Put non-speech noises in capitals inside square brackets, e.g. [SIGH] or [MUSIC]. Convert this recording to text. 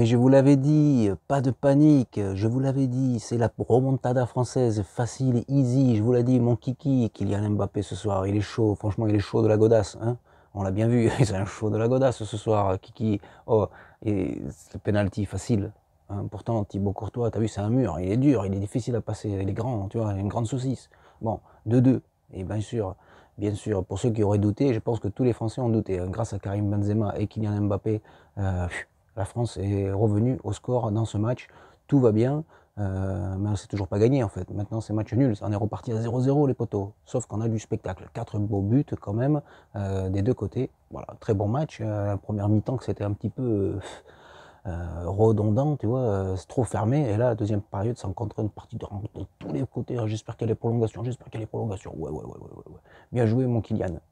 Et je vous l'avais dit, pas de panique, je vous l'avais dit, c'est la remontada française, facile et easy, je vous l'ai dit, mon kiki, Kylian Mbappé ce soir, il est chaud, franchement il est chaud de la godasse, hein. on l'a bien vu, [LAUGHS] il est chaud de la godasse ce soir, kiki, oh, et le penalty facile, hein. pourtant Thibaut Courtois, t'as vu c'est un mur, il est dur, il est difficile à passer, il est grand, tu vois, il a une grande saucisse, bon, 2-2, et bien sûr, Bien sûr, pour ceux qui auraient douté, je pense que tous les Français ont douté. Hein, grâce à Karim Benzema et Kylian Mbappé, euh, la France est revenue au score dans ce match. Tout va bien. Euh, mais on s'est toujours pas gagné en fait. Maintenant c'est match nul, on est reparti à 0-0 les poteaux. Sauf qu'on a du spectacle, quatre beaux buts quand même euh, des deux côtés. Voilà, très bon match. Euh, la première mi-temps que c'était un petit peu redondant, tu vois, c'est trop fermé. Et là la deuxième période c'est encore une partie de rencontre de tous les côtés. J'espère qu'il y a les prolongations, j'espère qu'il y a les prolongations. Ouais ouais ouais ouais ouais. Bien joué mon Kylian.